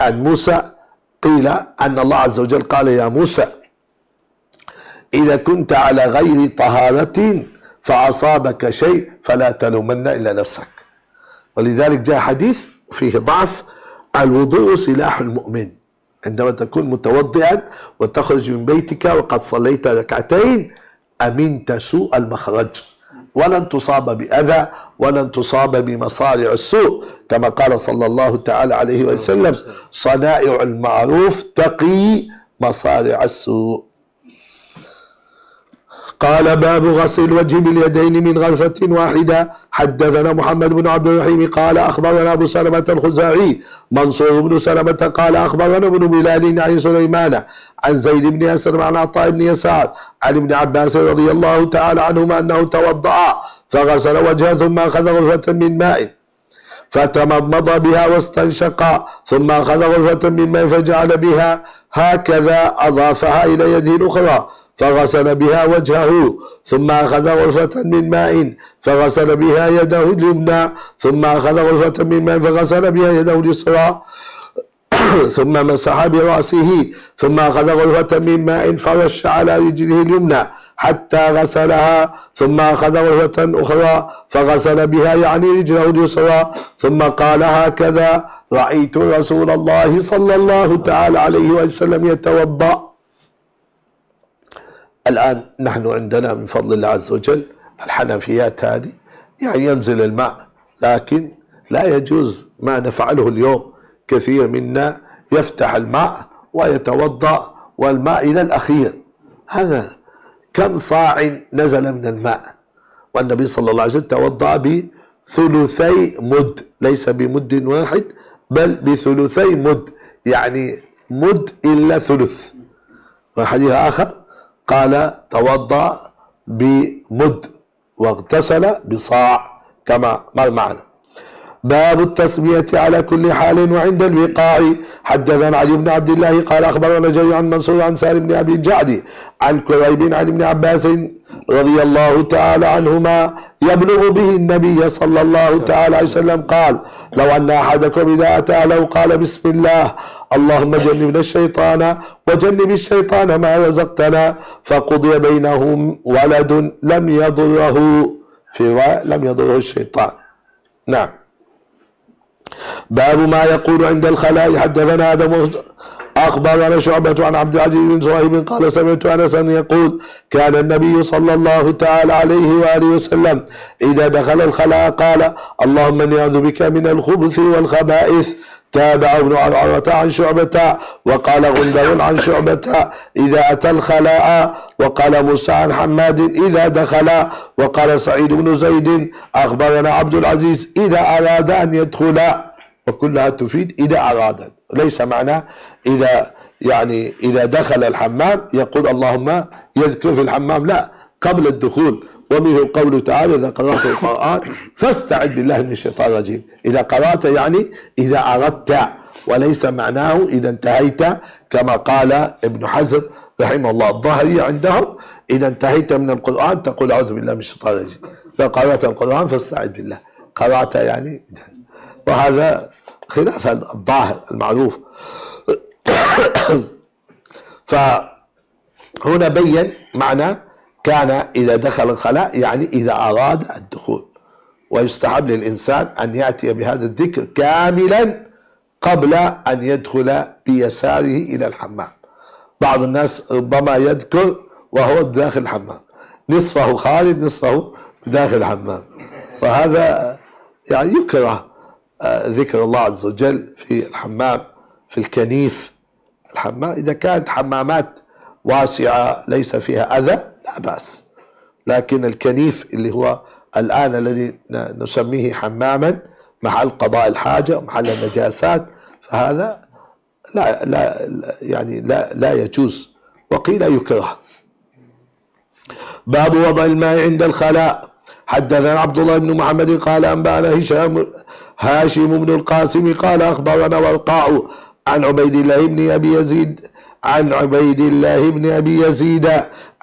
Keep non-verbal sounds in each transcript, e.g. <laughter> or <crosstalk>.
عن موسى قيل أن الله عز وجل قال يا موسى إذا كنت على غير طهارة فأصابك شيء فلا تلومن إلا نفسك ولذلك جاء حديث فيه ضعف الوضوء سلاح المؤمن عندما تكون متوضئا وتخرج من بيتك وقد صليت ركعتين أمنت سوء المخرج ولن تصاب بأذى ولن تصاب بمصارع السوء كما قال صلى الله تعالى عليه وسلم صنائع المعروف تقي مصارع السوء قال باب غسل الوجه باليدين من غرفة واحدة حدثنا محمد بن عبد الرحيم قال أخبرنا أبو سلمة الخزاعي منصور بن سلمة قال أخبرنا ابن بلال عن سليمان عن زيد بن أسلم عن عطاء بن يسار عن ابن عباس رضي الله تعالى عنهما أنه توضأ فغسل وجهه ثم أخذ غرفة من ماء فتمضمض بها واستنشق ثم أخذ غرفة من ماء فجعل بها هكذا أضافها إلى يده الأخرى فغسل بها وجهه ثم أخذ غرفة من ماء فغسل بها يده اليمنى ثم أخذ غرفة من ماء فغسل بها يده اليسرى <coughs> ثم مسح برأسه ثم أخذ غرفة من ماء فرش على رجله اليمنى حتى غسلها ثم أخذ غرفة أخرى فغسل بها يعني رجله اليسرى ثم قال هكذا رأيت رسول الله صلى الله تعالى عليه وسلم يتوضأ الآن نحن عندنا من فضل الله عز وجل الحنفيات هذه يعني ينزل الماء لكن لا يجوز ما نفعله اليوم كثير منا يفتح الماء ويتوضأ والماء إلى الأخير هذا كم صاع نزل من الماء والنبي صلى الله عليه وسلم توضأ بثلثي مد ليس بمد واحد بل بثلثي مد يعني مد إلا ثلث وحديث آخر قال توضأ بمد واغتسل بصاع كما ما المعنى باب التسمية على كل حال وعند الوقاع حدثنا علي بن عبد الله قال أخبرنا جرير عن منصور عن سالم بن أبي الجعد عن كريب عن ابن عباس رضي الله تعالى عنهما يبلغ به النبي صلى الله تعالى عليه وسلم قال لو أن أحدكم إذا أتى له قال بسم الله اللهم جنبنا الشيطان وجنب الشيطان ما رزقتنا فقضي بينهم ولد لم يضره في رواية لم يضره الشيطان نعم باب ما يقول عند الخلاء حدثنا آدم أخبرنا شعبة عن عبد العزيز بن صهيب قال سمعت أنسا يقول كان النبي صلى الله تعالى عليه وآله وسلم إذا دخل الخلاء قال اللهم إني أعوذ بك من الخبث والخبائث تابع ابن عروة عن شعبة وقال غندر عن شعبة إذا أتى الخلاء وقال موسى عن حماد إذا دخل وقال سعيد بن زيد أخبرنا عبد العزيز إذا أراد أن يدخل وكلها تفيد إذا أرادت ليس معناه إذا يعني إذا دخل الحمام يقول اللهم يذكر في الحمام لا قبل الدخول ومنه قوله تعالى إذا قرأت القرآن فاستعد بالله من الشيطان الرجيم إذا قرأت يعني إذا أردت وليس معناه إذا انتهيت كما قال ابن حزم رحمه الله الظهري عندهم إذا انتهيت من القرآن تقول أعوذ بالله من الشيطان الرجيم إذا قرأت القرآن فاستعد بالله قرأت يعني وهذا خلاف الظاهر المعروف <coughs> فهنا بين معنى كان إذا دخل الخلاء يعني إذا أراد الدخول ويستحب للإنسان أن يأتي بهذا الذكر كاملا قبل أن يدخل بيساره إلى الحمام بعض الناس ربما يذكر وهو داخل الحمام نصفه خارج نصفه داخل الحمام وهذا يعني يكره ذكر الله عز وجل في الحمام في الكنيف الحمام إذا كانت حمامات واسعة ليس فيها أذى لا بأس لكن الكنيف اللي هو الآن الذي نسميه حماما محل قضاء الحاجة محل النجاسات فهذا لا لا يعني لا لا يجوز وقيل يكره باب وضع الماء عند الخلاء حدثنا عبد الله بن محمد قال انبانا هشام هاشم بن القاسم قال أخبرنا والقاع عن عبيد الله بن أبي يزيد عن عبيد الله بن أبي يزيد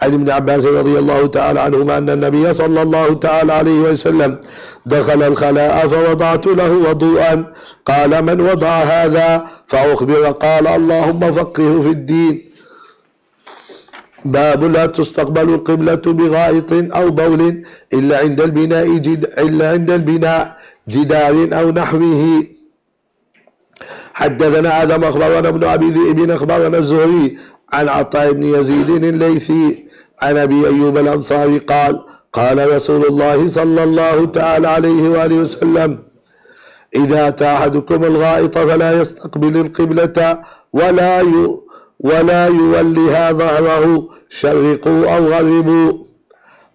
عن ابن عباس رضي الله تعالى عنهما أن النبي صلى الله تعالى عليه وسلم دخل الخلاء فوضعت له وضوءا قال من وضع هذا فأخبر قال اللهم فقهه في الدين باب لا تستقبل القبلة بغائط أو بول إلا عند البناء جد إلا عند البناء جدار أو نحوه حدثنا آدم أخبرنا ابن أبي ذئب أخبرنا الزهري عن عطاء بن يزيد الليثي عن أبي أيوب الأنصاري قال قال رسول الله صلى الله تعالى عليه وآله وسلم إذا أتى أحدكم الغائط فلا يستقبل القبلة ولا ي... ولا يولها ظهره شرقوا أو غربوا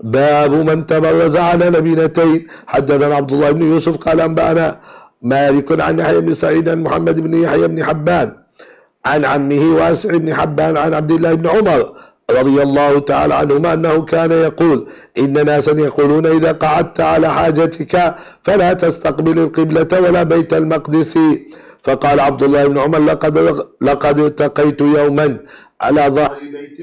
باب من تبرز على نبينتين حدثنا عبد الله بن يوسف قال أنبأنا مالك عن يحيى بن سعيد عن محمد بن يحيى بن حبان عن عمه واسع بن حبان عن عبد الله بن عمر رضي الله تعالى عنهما أنه كان يقول إن ناسا يقولون إذا قعدت على حاجتك فلا تستقبل القبلة ولا بيت المقدس فقال عبد الله بن عمر لقد لقد التقيت يوما على ظهر بيت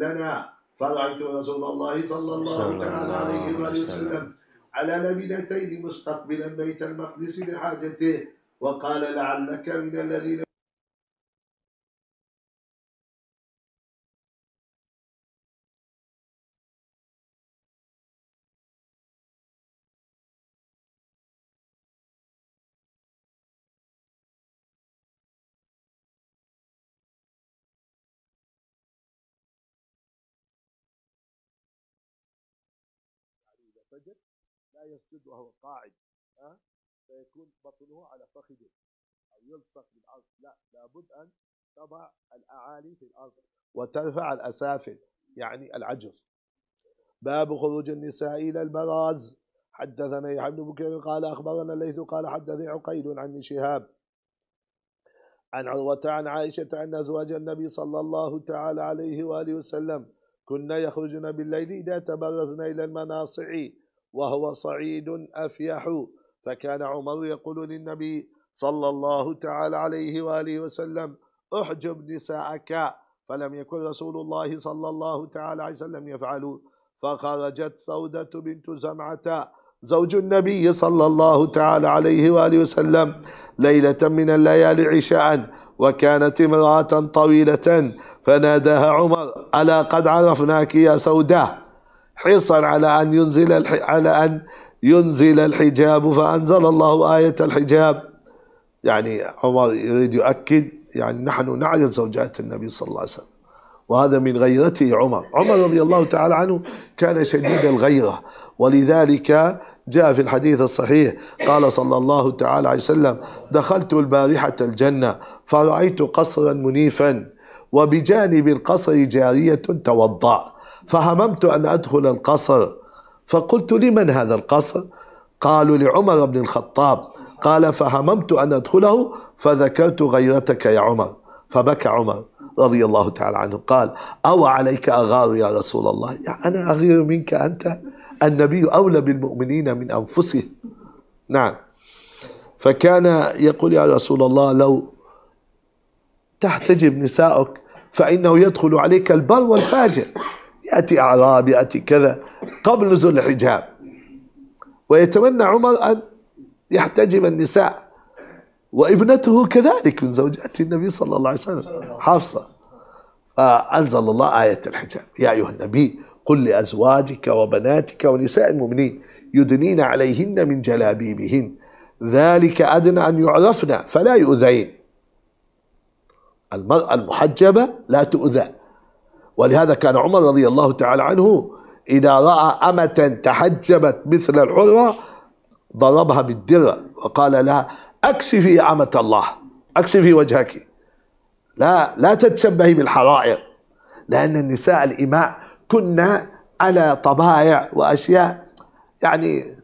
لنا رأيت رسول الله صلى الله عليه وسلم على لبنتين مستقبلا بيت المقدس لحاجته وقال لعلك من الذين الفجر لا يسجد وهو قاعد أه؟ فيكون بطنه على فخذه أو يلصق بالأرض لا لابد أن تضع الأعالي في الأرض وترفع الأسافل يعني العجر باب خروج النساء إلى المراز حدثنا يحيى بن بكير قال أخبرنا الليث قال حدثني عقيل عن شهاب عن عروة عن عائشة أن أزواج النبي صلى الله تعالى عليه وآله وسلم كنا يخرجن بالليل إذا تبرزن إلى المناصع وهو صعيد أفيح فكان عمر يقول للنبي صلى الله تعالى عليه وآله وسلم احجب نساءك فلم يكن رسول الله صلى الله تعالى عليه وسلم يفعل فخرجت سودة بنت زمعة زوج النبي صلى الله تعالى عليه وآله وسلم ليلة من الليالي عشاء وكانت امرأة طويلة فناداها عمر ألا قد عرفناك يا سودة حرصا على أن ينزل على أن ينزل الحجاب فأنزل الله آية الحجاب يعني عمر يريد يؤكد يعني نحن نعرف زوجات النبي صلى الله عليه وسلم وهذا من غيرته عمر عمر رضي الله تعالى عنه كان شديد الغيرة ولذلك جاء في الحديث الصحيح قال صلى الله تعالى عليه وسلم دخلت البارحة الجنة فرأيت قصرا منيفا وبجانب القصر جارية توضأ فهممت أن أدخل القصر فقلت لمن هذا القصر قالوا لعمر بن الخطاب قال فهممت أن أدخله فذكرت غيرتك يا عمر فبكى عمر رضي الله تعالى عنه قال أو عليك أغار يا رسول الله يعني أنا أغير منك أنت النبي أولى بالمؤمنين من أنفسهم نعم فكان يقول يا رسول الله لو تحتجب نساؤك فإنه يدخل عليك البر والفاجر يأتي أعراب يأتي كذا قبل نزول الحجاب ويتمنى عمر أن يحتجم النساء وابنته كذلك من زوجات النبي صلى الله عليه وسلم حفصة فأنزل الله آية الحجاب يا أيها النبي قل لأزواجك وبناتك ونساء المؤمنين يدنين عليهن من جلابيبهن ذلك أدنى أن يعرفن فلا يؤذين المرأة المحجبة لا تؤذى ولهذا كان عمر رضي الله تعالى عنه إذا رأى أمة تحجبت مثل الحرة ضربها بالدرة وقال لها أكسفي يا أمة الله أكسفي وجهك لا لا تتشبهي بالحرائر لأن النساء الإماء كنا على طبائع وأشياء يعني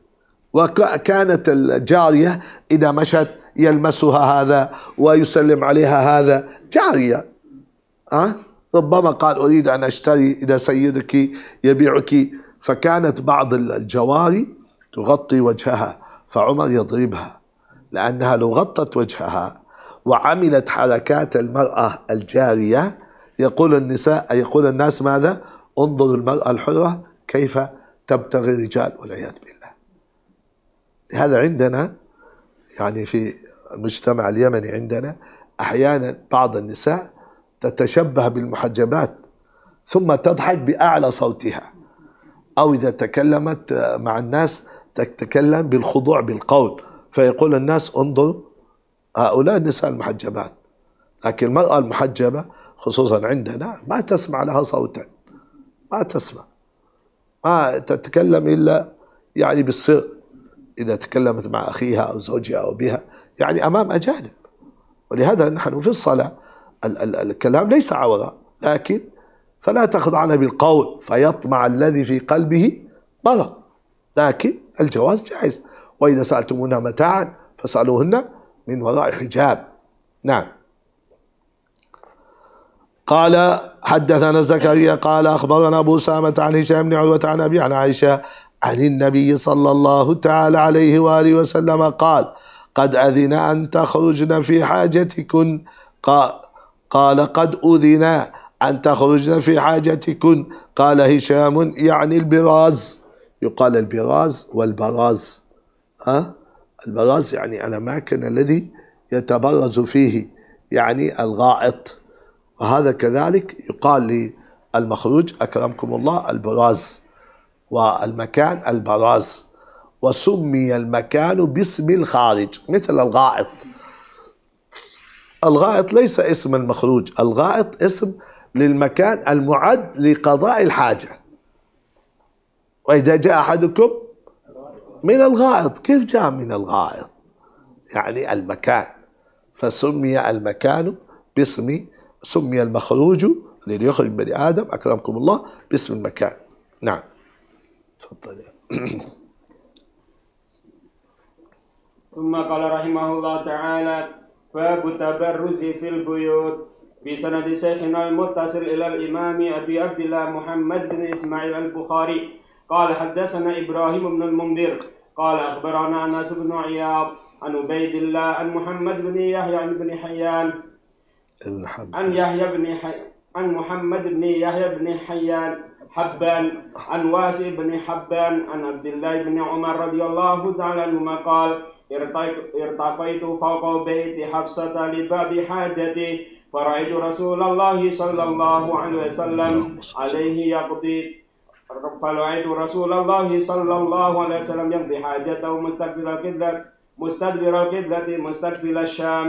وكانت الجارية إذا مشت يلمسها هذا ويسلم عليها هذا جارية أه؟ ربما قال أريد أن أشتري إلى سيدك يبيعك فكانت بعض الجواري تغطي وجهها فعمر يضربها لأنها لو غطت وجهها وعملت حركات المرأة الجارية يقول النساء يقول الناس ماذا انظر المرأة الحرة كيف تبتغي الرجال والعياذ بالله هذا عندنا يعني في المجتمع اليمني عندنا أحيانا بعض النساء تتشبه بالمحجبات ثم تضحك بأعلى صوتها أو إذا تكلمت مع الناس تتكلم بالخضوع بالقول فيقول الناس انظروا هؤلاء النساء المحجبات لكن المرأة المحجبة خصوصا عندنا ما تسمع لها صوتا ما تسمع ما تتكلم إلا يعني بالسر إذا تكلمت مع أخيها أو زوجها أو بها يعني أمام أجانب ولهذا نحن في الصلاة ال ال الكلام ليس عوضة لكن فلا تخضعن بالقول فيطمع الذي في قلبه مرض لكن الجواز جائز وإذا سألتمونا متاعا فسألوهن من وراء حجاب نعم قال حدثنا زكريا قال أخبرنا أبو سامة عن هشام بن عروة عن أبي عن عائشة عن النبي صلى الله تعالى عليه وآله وسلم قال قد أذن أن تخرجن في حاجتكن قال قال قد أذن أن تخرجن في حاجتكن قال هشام يعني البراز يقال البراز والبراز أه؟ البراز يعني الأماكن الذي يتبرز فيه يعني الغائط وهذا كذلك يقال للمخروج أكرمكم الله البراز والمكان البراز وسمي المكان باسم الخارج مثل الغائط الغائط ليس اسم المخروج الغائط اسم للمكان المعد لقضاء الحاجة وإذا جاء أحدكم من الغائط كيف جاء من الغائط يعني المكان فسمي المكان باسم سمي المخروج ليخرج بني آدم أكرمكم الله باسم المكان نعم تفضل ثم قال رحمه الله تعالى باب التبرز في البيوت بسند شيخنا المتصل إلى الإمام أبي عبد الله محمد بن إسماعيل البخاري قال حدثنا إبراهيم بن المنذر قال أخبرنا أنس بن عياض عن عبيد الله عن محمد بن يحيى بن حيان عن يحيى بن حيان عن محمد بن يحيى بن حيان حبان عن واسع بن حبان عن عبد الله بن عمر رضي الله تعالى عنهما قال ارتقيت فوق بيت حفصة لباب حاجتي فرأيت رسول الله صلى الله عليه وسلم عليه يقضي فرأيت رسول الله صلى الله عليه وسلم يقضي حاجته مستقبل القبلة مستدبر القبلة مستقبل الشام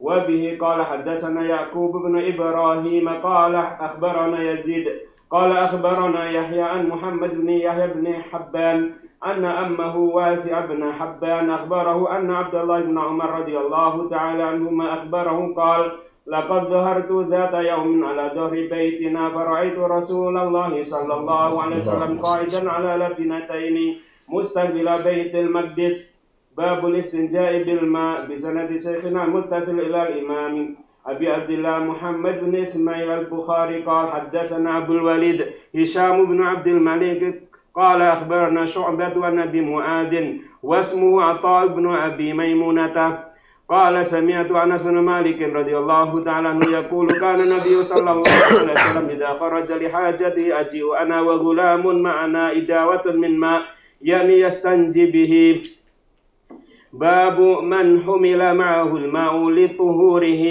وبه قال حدثنا يعقوب بن إبراهيم قال أخبرنا يزيد قال أخبرنا يحيى عن محمد بن يحيى بن حبان أن أمه واسع بن حبان أخبره أن عبد الله بن عمر رضي الله تعالى عنهما أخبره قال لقد ظهرت ذات يوم على ظهر بيتنا فرأيت رسول الله صلى الله عليه وسلم قائدا على لبنتين مستقبل بيت المقدس باب الاستنجاء بالماء بسند شيخنا المتصل إلى الإمام أبي عبد الله محمد بن إسماعيل البخاري قال حدثنا أبو الوليد هشام بن عبد الملك قال أخبرنا شعبة ونبي معاد واسمه عطاء بن أبي ميمونة قال سمعت أنس بن مالك رضي الله تعالى عنه يقول كان النبي صلى الله عليه وسلم إذا خرج لحاجته أجيء أنا وغلام معنا إداوة من ماء يعني يستنجي به باب من حمل معه الماء لطهوره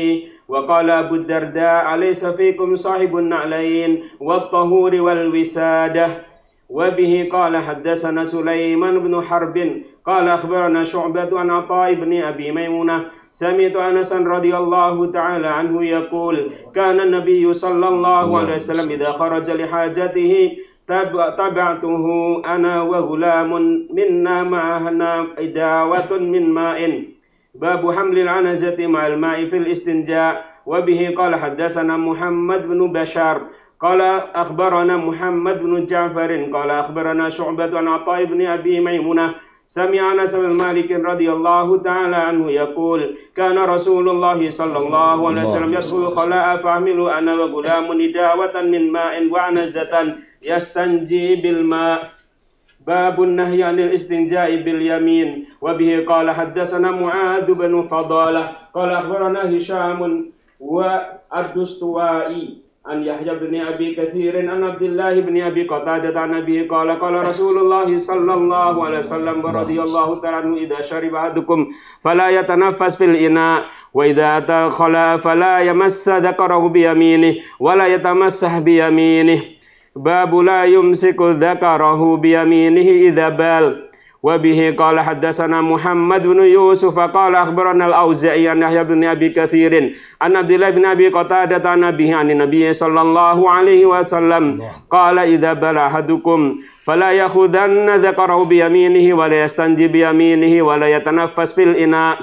وقال أبو الدرداء أليس فيكم صاحب النعلين والطهور والوسادة وبه قال حدثنا سليمان بن حرب قال أخبرنا شعبة عن عطاء بن أبي ميمونة سمعت أنسا رضي الله تعالى عنه يقول كان النبي صلى الله عليه وسلم إذا خرج لحاجته تبعته أنا وغلام منا معنا إداوة من ماء باب حمل العنزة مع الماء في الاستنجاء وبه قال حدثنا محمد بن بشار قال أخبرنا محمد بن جعفر قال أخبرنا شعبة عن عطاء بن أبي ميمونة سمع أنس بن مالك رضي الله تعالى عنه يقول كان رسول الله صلى الله عليه وسلم يدخل خلاء فعمل أنا وغلام إداوة من ماء وعنزة يستنجي بالماء باب النهي عن الاستنجاء باليمين وبه قال حدثنا معاذ بن فضالة قال أخبرنا هشام وعبد السوائي عن يحيى بن أبي كثير عن عبد الله بن أبي قتادة عن أبي قال قال رسول الله صلى الله عليه وسلم رضي الله تعالى عنه إذا شرب أحدكم فلا يتنفس في الإناء وإذا دخل فلا يمس ذكره بيمينه ولا يتمسح بيمينه باب لا يمسك ذكره بيمينه إذا بال وبه قال حدثنا محمد بن يوسف قال أخبرنا الأوزعي عن يحيى بن أبي كثير ان عبد الله بن أبي قتادة عن ابي عن النبي صلى الله عليه وسلم نعم. قال إذا بلى أحدكم فلا يخذن ذكره بيمينه ولا يستنجي بيمينه ولا يتنفس في الإناء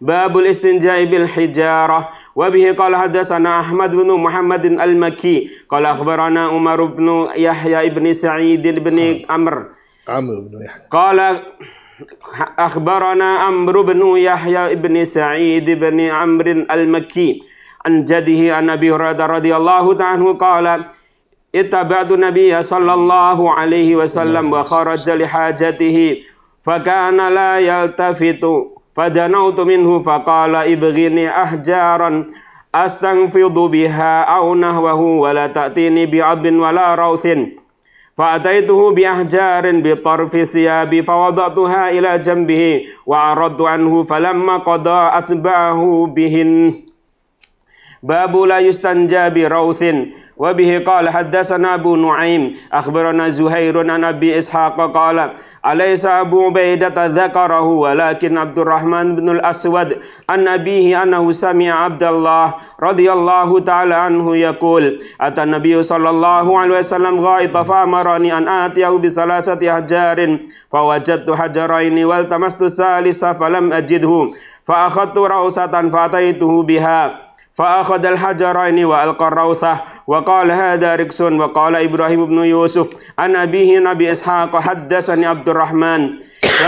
باب الاستنجاء بالحجارة وبه قال حدثنا أحمد بن محمد المكي قال أخبرنا عمر بن يحيى بن سعيد بن نعم. أمر Amr bin Yahya. Qala akhbarana Amr bin Yahya ibni Sa'id ibn Amr al maki an jadihi an Abi Hurairah radhiyallahu ta'anhu qala itaba'du Nabiy sallallahu alaihi wasallam wa kharaja li hajatihi fa kana la yaltafitu fadanautu minhu faqala ibghini ahjaran astanfidu biha aw nahwahu wa la ta'tini bi'adbin wa la rawthin فأتيته بأحجار بطرف ثيابي فوضعتها إلى جنبه وعرضت عنه فلما قضى أتبعه بهن باب لا يستنجى بروث وبه قال حدثنا أبو نعيم أخبرنا زهير عن أبي إسحاق قال أليس أبو عبيدة ذكره ولكن عبد الرحمن بن الأسود عن أبيه أنه سمع عبد الله رضي الله تعالى عنه يقول أتى النبي صلى الله عليه وسلم غائط فأمرني أن آتيه بثلاثة أحجار فوجدت حجرين والتمست الثالث فلم أجده فأخذت رؤسة فأتيته بها فأخذ الحجرين وألقى الروثة وقال هذا ركس وقال إبراهيم بن يوسف أن أبيه نبي إسحاق حدثني عبد الرحمن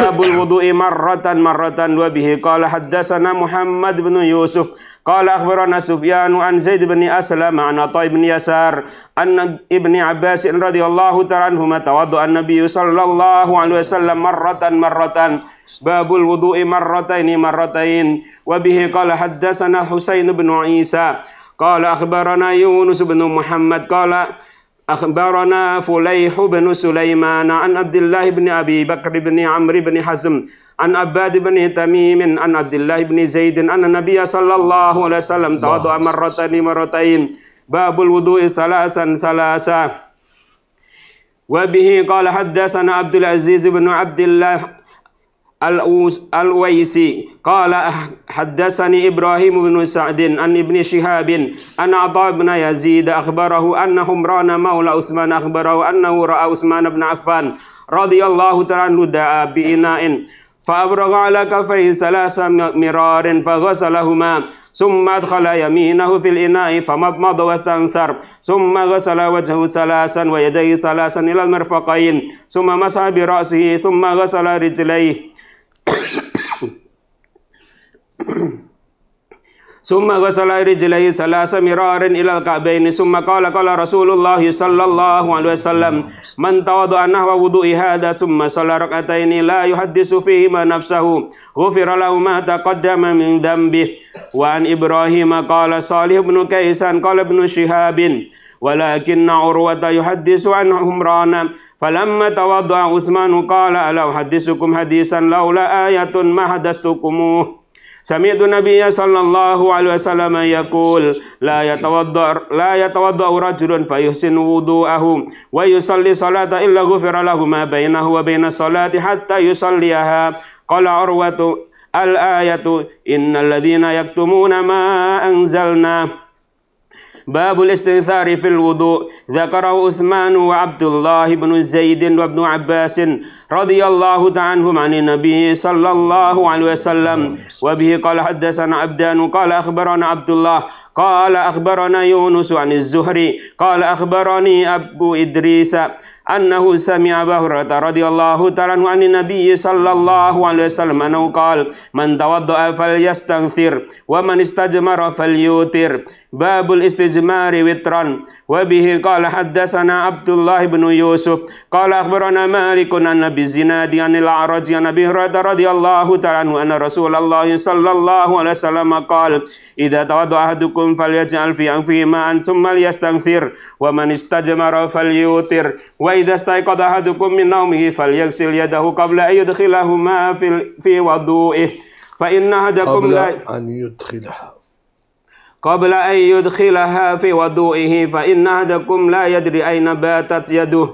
باب الوضوء مرة مرة وبه قال حدثنا محمد بن يوسف قال أخبرنا سفيان عن زيد بن أسلم عن عطاء بن يسار أن ابن عباس رضي الله تعالى عنهما توضأ النبي صلى الله عليه وسلم مرة مرة باب الوضوء مرتين مرتين وبه قال حدثنا حسين بن عيسى قال أخبرنا يونس بن محمد قال أخبرنا فليح بن سليمان عن عبد الله بن أبي بكر بن عمرو بن حزم عن عباد بن تميم عن عبد الله بن زيد أن النبي صلى الله عليه وسلم توضع مرتين مرتين باب الوضوء ثلاثا ثلاثا وبه قال حدثنا عبد العزيز بن عبد الله الويسي قال حدثني إبراهيم بن سعد عن ابن شهاب أن عطاء بن يزيد أخبره أنهم رأنا مولى عثمان أخبره أنه رأى عثمان بن عفان رضي الله تعالى عنه دعا بإناء فأبرغ على كفيه ثلاث مرار فغسلهما ثم أدخل يمينه في الإناء فمضمض واستنثر ثم غسل وجهه ثلاثا ويديه ثلاثا إلى المرفقين ثم مسح برأسه ثم غسل رجليه ثم غسل رجليه ثلاث مرار إلى الكعبين ثم قال قال رسول الله صلى الله عليه وسلم من تواضع نحو وضوء هذا ثم صلى ركعتين لا يحدث فيهما نفسه غفر له ما تقدم من ذنبه وعن إبراهيم قال صالح بن كيسان قال ابن شهاب ولكن عروة يحدث عن عمران فلما توضأ عثمان قال ألا أحدثكم حديثا لولا آية ما حدثتكموه سمعت النبي صلى الله عليه وسلم يقول لا يتوضأ لا يتوضأ رجل فيحسن وضوءه ويصلي صلاة إلا غفر له ما بينه وبين الصلاة حتى يصليها قال عروة الآية إن الذين يكتمون ما أنزلنا باب الاستنثار في الوضوء ذكره عثمان وعبد الله بن زيد وابن عباس رضي الله عنهم عن النبي صلى الله عليه وسلم وبه قال حدثنا عبدان قال أخبرنا عبد الله قال أخبرنا يونس عن الزهري قال أخبرني أبو إدريس أنه سمع بهرة رضي الله تعالى عن النبي صلى الله عليه وسلم أنه قال من توضأ فليستنثر ومن استجمر فليوتر باب الاستجمار وترا وبه قال حدثنا عبد الله بن يوسف قال أخبرنا مالك أن بالزناد الزناد عن العرج عن أبي هريرة رضي الله تعالى عنه أن رسول الله صلى الله عليه وسلم قال إذا توضأ أحدكم فليجعل في أنفه ماء ثم ليستنثر ومن استجمر فليوتر وإذا استيقظ أحدكم من نومه فليغسل يده قبل أن يدخلهما في في وضوئه فإن أحدكم قبل لا أن يدخلها قبل أن يدخلها في وضوئه فإن أحدكم لا يدري أين باتت يده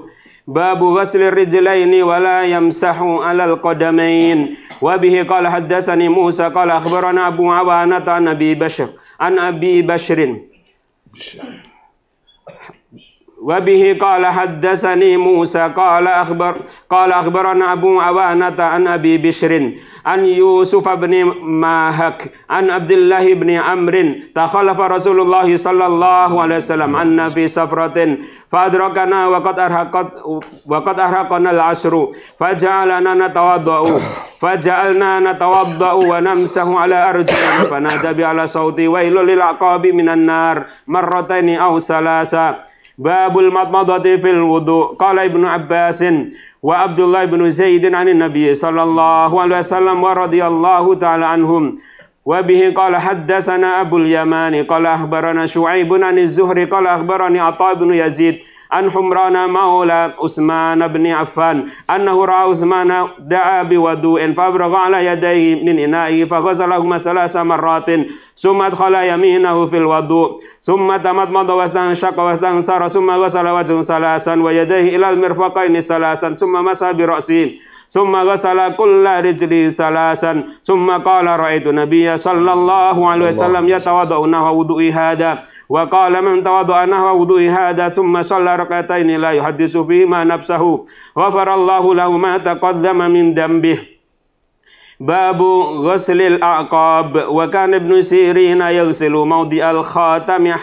باب غسل الرجلين ولا يمسح على القدمين وبه قال حدثني موسى قال أخبرنا أبو عوانة عن أبي بشر عن أبي بشر وبه قال حدثني موسى قال أخبر قال أخبرنا أبو عوانة عن أبي بشر عن يوسف بن ماهك عن عبد الله بن عمرو تخلف رسول الله صلى الله عليه وسلم عنا في سفرة فأدركنا وقد أرهقت وقد أرهقنا العشر فجعلنا نتوضأ فجعلنا نتوضأ ونمسه على أرجلنا فنادى على صوتي ويل للعقاب من النار مرتين أو ثلاثة باب المضمضة في الوضوء قال ابن عباس وعبد الله بن زيد عن النبي صلى الله عليه وسلم ورضي الله تعالى عنهم وبه قال حدثنا أبو اليمان قال أخبرنا شعيب عن الزهري قال أخبرني عطاء بن يزيد عن حمران مولى عثمان بن عفان أنه رأى عثمان دعا بوضوء فأبرغ على يديه من إنائه فغسلهما ثلاث مرات ثم أدخل يمينه في الوضوء ثم تمضمض واستنشق واستنصر ثم غسل وجهه ثلاثا ويديه إلى المرفقين ثلاثا ثم مسى برأسه ثم غسل كل رجل ثلاثا ثم قال رأيت النبي صلى الله عليه وسلم يتوضأ نحو وضوء هذا وقال من تواضع نحو وضوء هذا ثم صلى ركعتين لا يحدث فيهما نفسه غفر الله له ما تقدم من ذنبه باب غسل الأعقاب وكان ابن سيرين يغسل موضع الخاتم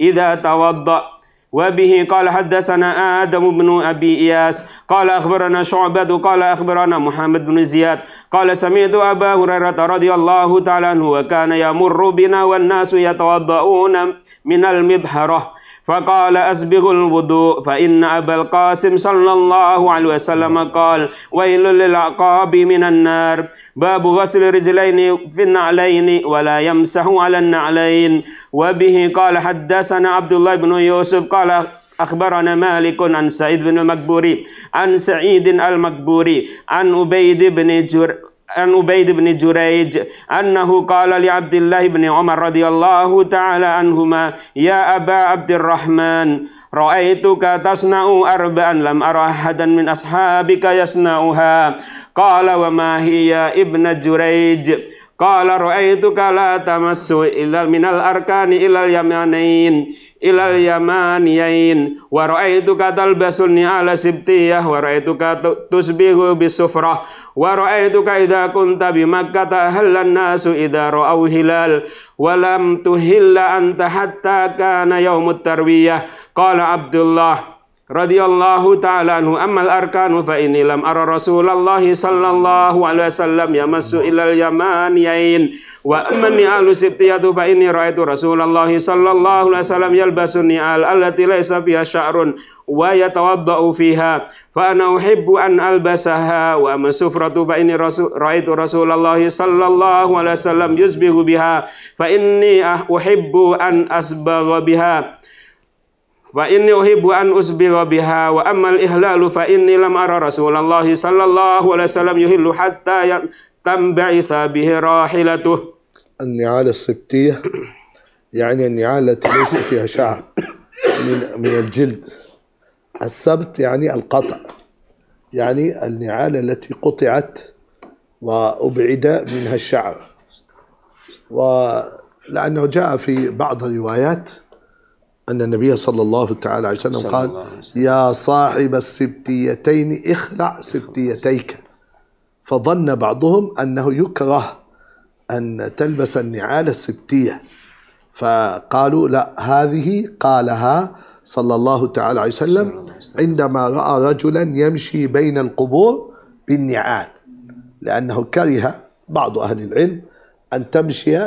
إذا توضأ وبه قال حدثنا آدم بن أبي إياس قال أخبرنا شعبة قال أخبرنا محمد بن زياد قال سمعت أبا هريرة رضي الله تعالى عنه وكان يمر بنا والناس يتوضؤون من المظهرة فقال أسبغ الوضوء فإن أبا القاسم صلى الله عليه وسلم قال ويل للعقاب من النار باب غسل رجلين في النعلين ولا يمسح على النعلين وبه قال حدثنا عبد الله بن يوسف قال أخبرنا مالك عن سعيد بن المقبوري عن سعيد المقبوري عن أبيد بن جر عن أبيد بن جريج أنه قال لعبد الله بن عمر رضي الله تعالى عنهما يا أبا عبد الرحمن رأيتك تصنع أربعا لم أرى أحدا من أصحابك يصنعها قال وما هي ابن جريج Qala ra'aituka la tamassu illal minal arkani ilal yamanain ilal yamaniyain wa ra'aituka talbasun ala sibtiyah wa ra'aituka tusbihu bisufrah wa ra'aituka idza kunta bi makkah halan nasu idza ra'au hilal wa lam tuhilla anta hatta kana yaumut tarwiyah qala abdullah رضي الله تعالى عنه أما الأركان فإني لم أرى رسول الله صلى الله عليه وسلم يمس إلى اليمانيين وأما النعال السبتية فإني رأيت رسول الله صلى الله عليه وسلم يلبس النعال التي ليس فيها شعر ويتوضأ فيها فأنا أحب أن ألبسها وأما السفرة فإني رأيت رسول الله صلى الله عليه وسلم يسبغ بها فإني أحب أن أسبغ بها فإني أحب أن أسبغ بها وأما الإهلال فإني لم أرى رسول الله صلى الله عليه وسلم يهل حتى تنبعث به راحلته النعال السبتية يعني النعال التي ليس فيها شعر من, من الجلد السبت يعني القطع يعني النعال التي قطعت وأبعد منها الشعر ولأنه جاء في بعض الروايات أن النبي صلى الله تعالى عليه وسلم قال يا صاحب السبتيتين اخلع سبتيتيك فظن بعضهم أنه يكره أن تلبس النعال السبتية فقالوا لا هذه قالها صلى الله تعالى عليه وسلم عندما رأى رجلا يمشي بين القبور بالنعال لأنه كره بعض أهل العلم أن تمشي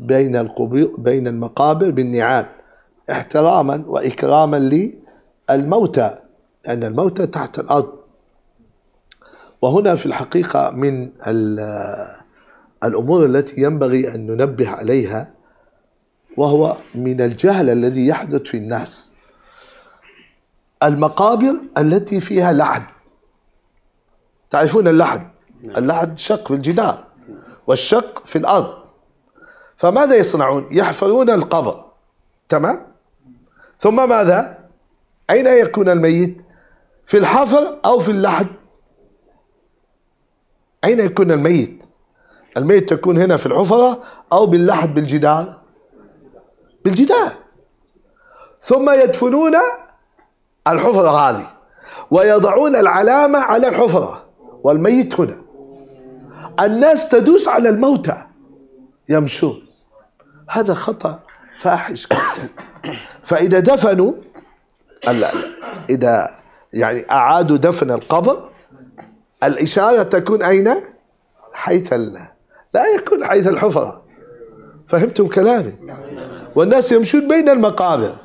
بين القبور بين المقابر بالنعال احتراما وإكراما للموتى لأن الموتى تحت الأرض وهنا في الحقيقة من الأمور التي ينبغي أن ننبه عليها وهو من الجهل الذي يحدث في الناس المقابر التي فيها لحد تعرفون اللحد نعم. اللحد شق في الجدار والشق في الأرض فماذا يصنعون يحفرون القبر تمام ثم ماذا أين يكون الميت في الحفر أو في اللحد أين يكون الميت الميت تكون هنا في الحفرة أو باللحد بالجدار بالجدار ثم يدفنون الحفرة هذه ويضعون العلامة على الحفرة والميت هنا الناس تدوس على الموتى يمشون هذا خطأ فاحش جدا فإذا دفنوا إذا يعني أعادوا دفن القبر الإشارة تكون أين؟ حيث لا يكون حيث الحفرة فهمتم كلامي؟ والناس يمشون بين المقابر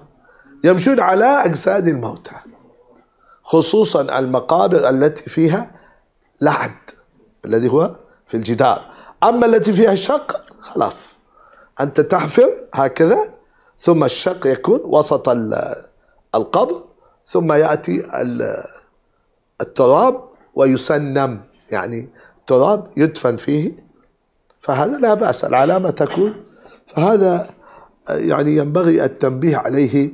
يمشون على أجساد الموتى خصوصا المقابر التي فيها لحد الذي هو في الجدار أما التي فيها الشق خلاص أنت تحفر هكذا ثم الشق يكون وسط القبر ثم يأتي التراب ويسنم يعني تراب يدفن فيه فهذا لا بأس العلامة تكون فهذا يعني ينبغي التنبيه عليه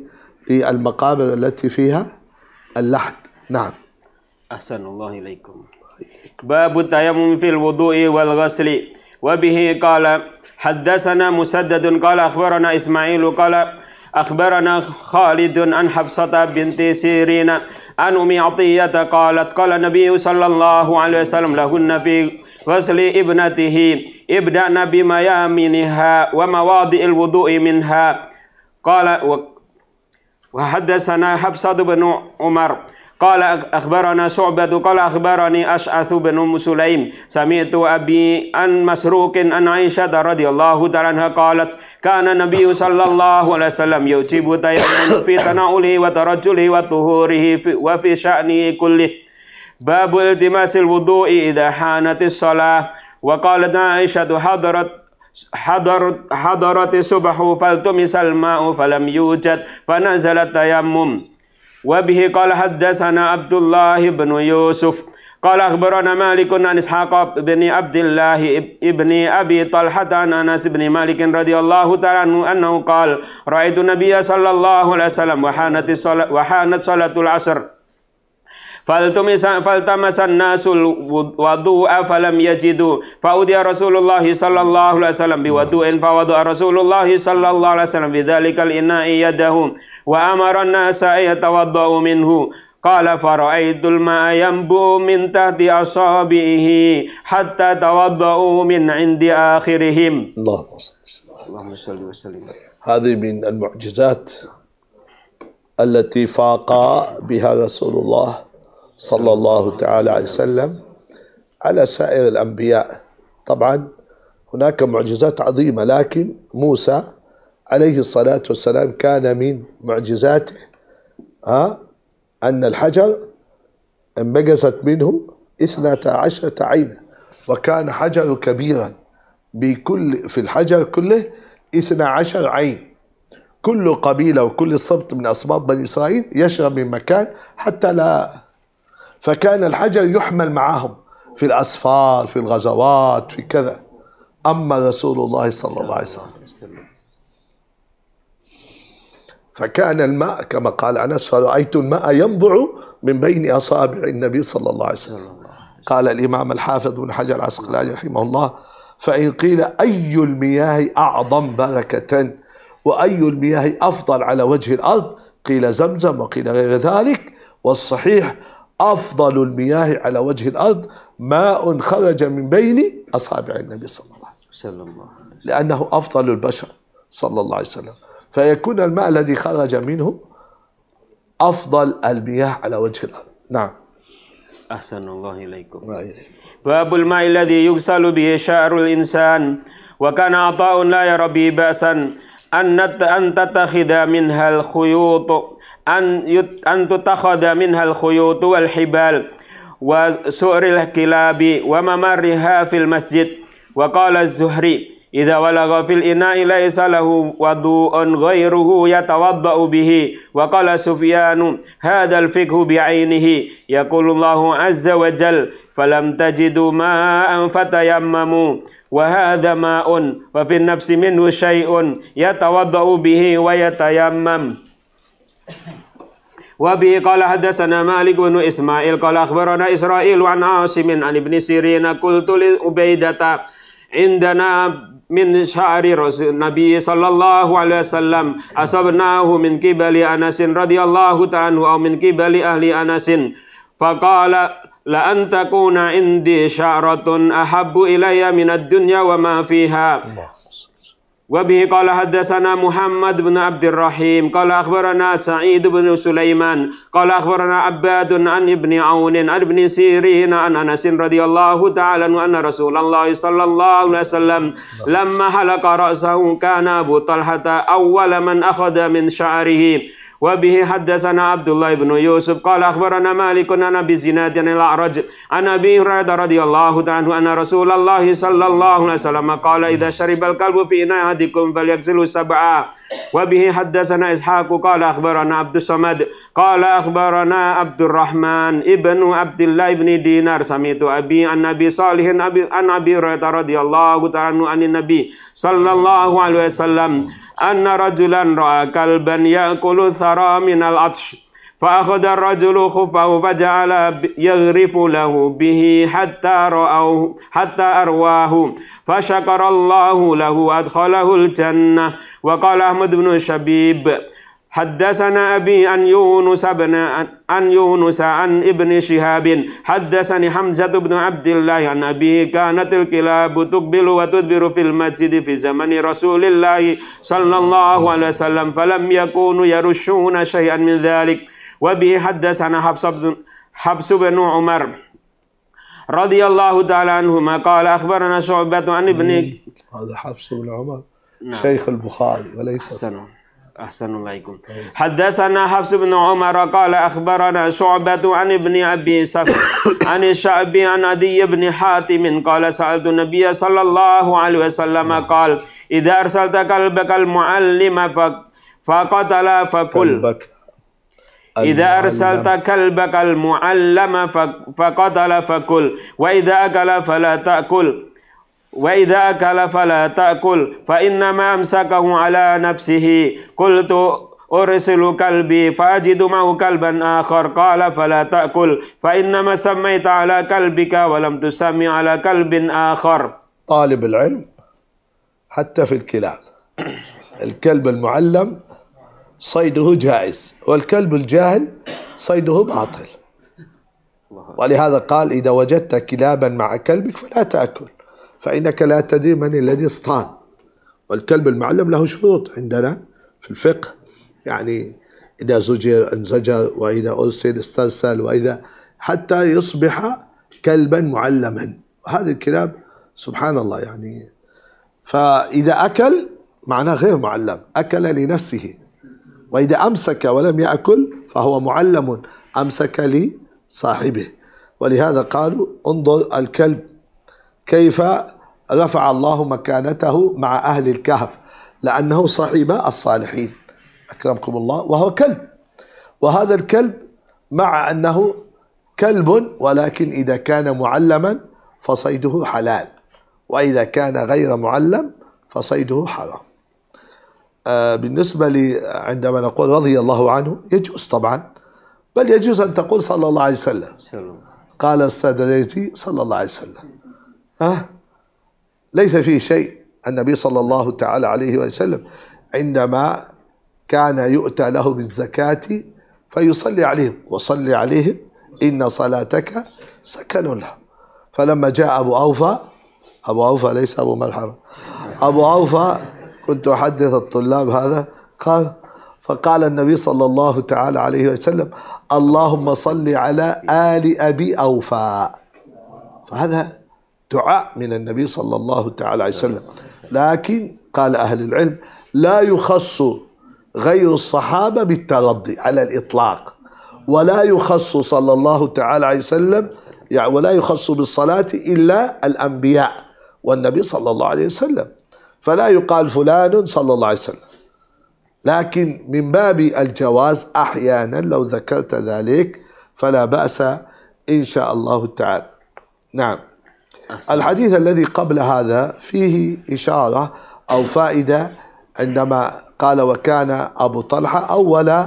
للمقابر التي فيها اللحد نعم أحسن الله إليكم باب التيمم في الوضوء والغسل وبه قال حدثنا مسدد قال أخبرنا إسماعيل قال أخبرنا خالد عن حفصة بنت سيرين عن أم عطية قالت قال النبي صلى الله عليه وسلم لهن في غسل ابنته ابدأنا بميامنها ومواضع الوضوء منها قال وحدثنا حفصة بن عمر قال أخبرنا شعبة قال أخبرني أشعث بن سليم سمعت أبي أن مسروق أن عائشة رضي الله تعالى عنها قالت كان النبي صلى الله عليه وسلم يجيب تيمم في تناوله وترجله وطهوره وفي شأنه كله باب التماس الوضوء إذا حانت الصلاة وقالت عائشة حضرت حضرت حضرت الصبح فالتمس الماء فلم يوجد فنزل التيمم وبه قال حدثنا عبد الله بن يوسف قال أخبرنا مالك عن إسحاق بن عبد الله ابن أبي طلحة عن أنس بن مالك رضي الله تعالى عنه أنه قال رأيت النبي صلى الله عليه وسلم وحانت الصلاة, وحانت صلاة العصر فالتمس الناس الوضوء فلم يجدوا فأودي رسول الله صلى الله عليه وسلم بوضوء فوضع رسول الله صلى الله عليه وسلم بذلك الإناء يده وأمر الناس أن يتوضأوا منه قال فرأيت الماء ينبو من تحت أصابعه حتى توضأوا من عند آخرهم اللهم صل وسلم اللهم صل وسلم هذه من المعجزات التي فاق بها رسول الله صلى الله تعالى عليه وسلم على سائر الأنبياء طبعا هناك معجزات عظيمة لكن موسى عليه الصلاة والسلام كان من معجزاته ها أن الحجر انبجست منه اثنتا عشرة عينة وكان حجر كبيرا بكل في الحجر كله إثنى عشر عين كل قبيلة وكل صبط من أصباط بني إسرائيل يشرب من مكان حتى لا فكان الحجر يحمل معهم في الأسفار في الغزوات في كذا أما رسول الله صلى الله عليه وسلم فكان الماء كما قال أنس فرأيت الماء ينبع من بين أصابع النبي صلى الله عليه وسلم قال الإمام الحافظ بن حجر العسقلاني رحمه الله فإن قيل أي المياه أعظم بركة وأي المياه أفضل على وجه الأرض قيل زمزم وقيل غير ذلك والصحيح أفضل المياه على وجه الأرض ماء خرج من بين أصابع النبي صلى الله عليه وسلم لأنه أفضل البشر صلى الله عليه وسلم فيكون الماء الذي خرج منه أفضل المياه على وجه الأرض نعم أحسن الله إليكم باب الماء الذي يغسل به شعر الإنسان وكان عطاء لا يرى به بأسا أن أن تتخذ منها الخيوط أن أن تتخذ منها الخيوط والحبال وسؤر الكلاب وممرها في المسجد وقال الزهري إذا ولغ في الإناء ليس له وضوء غيره يتوضأ به وقال سفيان هذا الفقه بعينه يقول الله عز وجل فلم تجدوا ماء فتيمموا وهذا ماء وفي النفس منه شيء يتوضأ به ويتيمم وبه قال حدثنا مالك بن إسماعيل قال أخبرنا إسرائيل عن عاصم عن ابن سيرين قلت لعبيدة عندنا من شعر رسول النبي صلى الله عليه وسلم أصبناه من قبل أنس رضي الله تعالى أو من قبل أهل أنس فقال لأن تكون عندي شعرة أحب إلي من الدنيا وما فيها وبه قال حدثنا محمد بن عبد الرحيم قال أخبرنا سعيد بن سليمان قال أخبرنا عباد عن ابن عون عن ابن سيرين عن أنس رضي الله تعالى أن رسول الله صلى الله عليه وسلم لما حلق رأسه كان أبو طلحة أول من أخذ من شعره وبه حدثنا عبد الله بن يوسف قال أخبرنا مالك أن أبي زناد عن الأعرج عن أبي هريرة رضي الله عنه أن رسول الله صلى الله عليه وسلم قال إذا شرب الكلب في إناء أحدكم فليغسل سبعا وبه حدثنا إسحاق قال أخبرنا عبد الصمد قال أخبرنا عبد الرحمن ابن عبد الله بن دينار سمعت أبي عن أبي صالح عن أبي هريرة رضي الله تعالى عنه عن النبي صلى الله عليه وسلم أن رجلا رأى كلبا يأكل ثرى جرى من العطش فأخذ الرجل خفه فجعل يغرف له به حتى رأوه حتى أرواه فشكر الله له أدخله الجنة وقال أحمد بن شبيب حدثنا أبي أن يونس بن أن يونس عن ابن شهاب حدثني حمزة بن عبد الله عن أبي كانت الكلاب تقبل وتدبر في المسجد في زمن رسول الله صلى الله عليه وسلم فلم يكونوا يرشون شيئا من ذلك وبه حدثنا حفص بن حبس بن عمر رضي الله تعالى عنهما قال أخبرنا شعبة عن ابن هذا حفص بن عمر نعم. شيخ البخاري وليس سنة. أحسن الله إليكم حدثنا حفص بن عمر قال أخبرنا شعبة عن ابن أبي سفر <coughs> عن الشعبي عن أدي بن حاتم قال سألت النبي صلى الله عليه وسلم قال إذا أرسلت قلبك المعلم فقتل فكل إذا أرسلت كلبك المعلم فقتل فكل وإذا أكل فلا تأكل وإذا أكل فلا تأكل فإنما أمسكه على نفسه قلت أرسل كلبي فأجد معه كلبا آخر قال فلا تأكل فإنما سميت على كلبك ولم تسمي على كلب آخر طالب العلم حتى في الكلاب الكلب المعلم صيده جائز والكلب الجاهل صيده باطل ولهذا قال إذا وجدت كلابا مع كلبك فلا تأكل فإنك لا تدري من الذي اصطاد والكلب المعلم له شروط عندنا في الفقه يعني إذا زجر انزجر وإذا أرسل استرسل وإذا حتى يصبح كلبا معلما وهذا الكلاب سبحان الله يعني فإذا أكل معناه غير معلم أكل لنفسه وإذا أمسك ولم يأكل فهو معلم أمسك لصاحبه ولهذا قالوا انظر الكلب كيف رفع الله مكانته مع أهل الكهف لأنه صاحب الصالحين أكرمكم الله وهو كلب وهذا الكلب مع أنه كلب ولكن إذا كان معلما فصيده حلال وإذا كان غير معلم فصيده حرام آه، بالنسبة لي عندما نقول رضي الله عنه يجوز طبعا بل يجوز أن تقول صلى الله عليه وسلم قال السادة صلى الله عليه وسلم ها ليس فيه شيء النبي صلى الله تعالى عليه وسلم عندما كان يؤتى له بالزكاة فيصلي عليهم وصلي عليهم إن صلاتك سكن له فلما جاء أبو أوفى أبو أوفى ليس أبو ملحمة أبو أوفى كنت أحدث الطلاب هذا قال فقال النبي صلى الله تعالى عليه وسلم اللهم صل على آل أبي أوفى فهذا دعاء من النبي صلى الله تعالى عليه وسلم لكن قال أهل العلم لا يخص غير الصحابة بالترضي على الإطلاق ولا يخص صلى الله تعالى عليه وسلم يعني ولا يخص بالصلاة إلا الأنبياء والنبي صلى الله عليه وسلم فلا يقال فلان صلى الله عليه وسلم لكن من باب الجواز أحيانا لو ذكرت ذلك فلا بأس إن شاء الله تعالى نعم أصلاً. الحديث الذي قبل هذا فيه إشارة أو فائدة عندما قال وكان أبو طلحة أول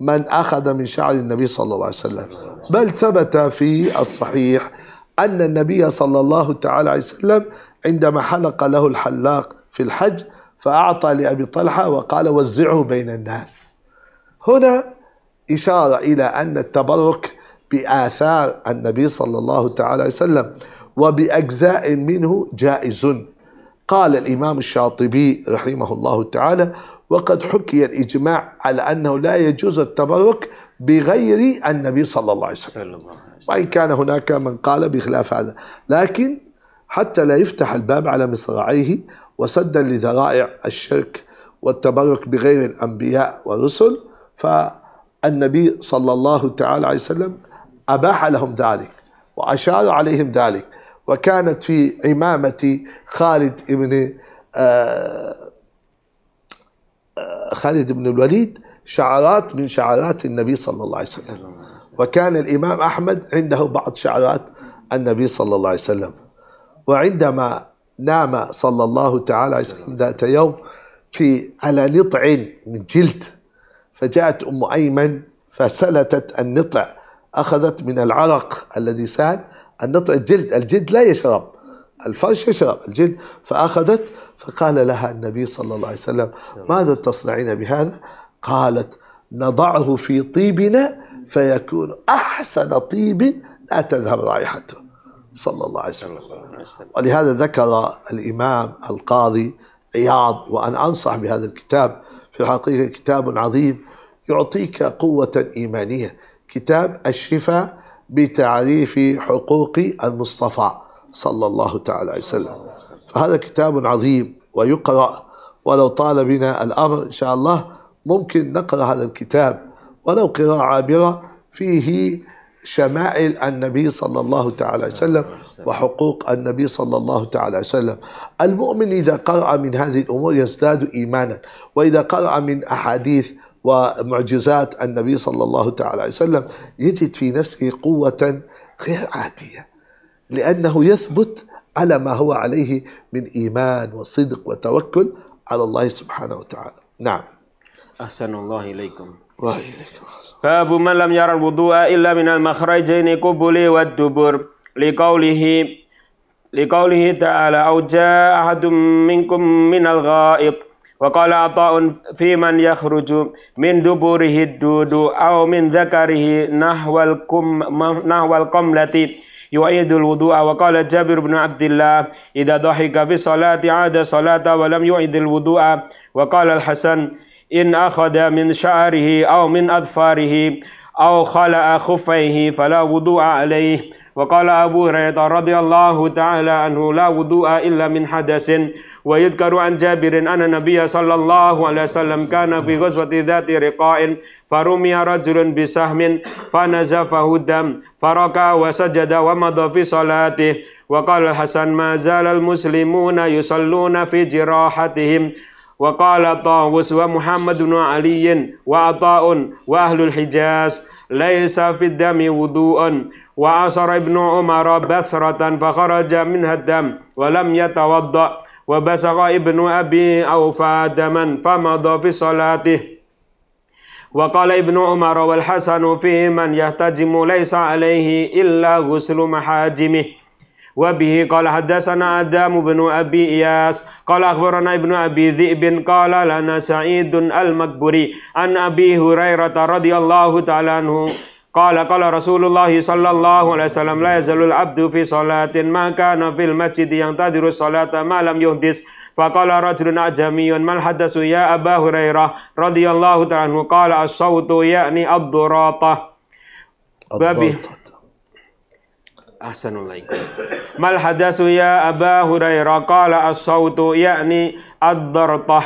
من أخذ من شعر النبي صلى الله عليه وسلم بل ثبت في الصحيح أن النبي صلى الله تعالى عليه وسلم عندما حلق له الحلاق في الحج فأعطى لأبي طلحة وقال وزعه بين الناس هنا إشارة إلى أن التبرك بآثار النبي صلى الله تعالى عليه وسلم وبأجزاء منه جائز قال الإمام الشاطبي رحمه الله تعالى وقد حكي الإجماع على أنه لا يجوز التبرك بغير النبي صلى الله عليه وسلم وإن كان هناك من قال بخلاف هذا لكن حتى لا يفتح الباب على مصراعيه وسدا لذرائع الشرك والتبرك بغير الأنبياء والرسل فالنبي صلى الله تعالى عليه وسلم أباح لهم ذلك وأشار عليهم ذلك وكانت في عمامة خالد بن آه، آه، خالد بن الوليد شعرات من شعرات النبي صلى الله عليه وسلم وكان الإمام أحمد عنده بعض شعرات النبي صلى الله عليه وسلم وعندما نام صلى الله تعالى عليه وسلم ذات يوم في على نطع من جلد فجاءت أم أيمن فسلتت النطع أخذت من العرق الذي سال النطع الجلد الجلد لا يشرب الفرش يشرب الجلد فأخذت فقال لها النبي صلى الله عليه وسلم ماذا تصنعين بهذا قالت نضعه في طيبنا فيكون أحسن طيب لا تذهب رائحته صلى الله عليه وسلم ولهذا ذكر الإمام القاضي عياض وأنا أنصح بهذا الكتاب في الحقيقة كتاب عظيم يعطيك قوة إيمانية كتاب الشفاء بتعريف حقوق المصطفى صلى الله تعالى عليه وسلم فهذا كتاب عظيم ويقرأ ولو طال بنا الأمر إن شاء الله ممكن نقرأ هذا الكتاب ولو قراءة عابرة فيه شمائل النبي صلى الله تعالى عليه وسلم وحقوق النبي صلى الله تعالى عليه وسلم المؤمن إذا قرأ من هذه الأمور يزداد إيمانا وإذا قرأ من أحاديث ومعجزات النبي صلى الله تعالى عليه وسلم يجد في نفسه قوة غير عادية لأنه يثبت على ما هو عليه من إيمان وصدق وتوكل على الله سبحانه وتعالى نعم أحسن الله إليكم باب من لم يرى الوضوء إلا من المخرجين قبلي والدبر لقوله لقوله تعالى أو جاء أحد منكم من الغائط وقال عطاء في من يخرج من دبره الدود أو من ذكره نحو الكم نحو القملة يؤيد الوضوء وقال جابر بن عبد الله إذا ضحك في الصلاة عاد صلاة ولم يعيد الوضوء وقال الحسن إن أخذ من شعره أو من أظفاره أو خلع خفيه فلا وضوء عليه وقال أبو هريرة رضي الله تعالى عنه لا وضوء إلا من حدث wa karuan Jabirin anna nabiya sallallahu alaihi wasallam kana fi ghazwati dhati riqa'in farumiya rajulun bisahmin fana dam faraka wa sajada wa madha fi salatih Hasan ma zalal muslimuna yusalluna fi jirahatihim wa qala Tawus wa Muhammad bin Ali wa Ata'un wa ahlul Hijaz laisa fid dami wudu'un wa asara ibnu Umar bathratan fa minha dam wa lam وبسغ ابن أبي أوفى دما فمضى في صلاته وقال ابن عمر والحسن في من يهتجم ليس عليه إلا غسل محاجمه وبه قال حدثنا آدم بن أبي إياس قال أخبرنا ابن أبي ذئب قال لنا سعيد المكبري عن أبي هريرة رضي الله تعالى عنه قال قال رسول الله صلى الله عليه وسلم لا يزال العبد في صلاة ما كان في المسجد ينتظر الصلاة ما لم يهدس فقال رجل أجمي ما الحدث يا أبا هريرة رضي الله تعالى عنه قال الصوت يعني الضراطة أحسن الله ما الحدث يا أبا هريرة قال الصوت يعني الضرطة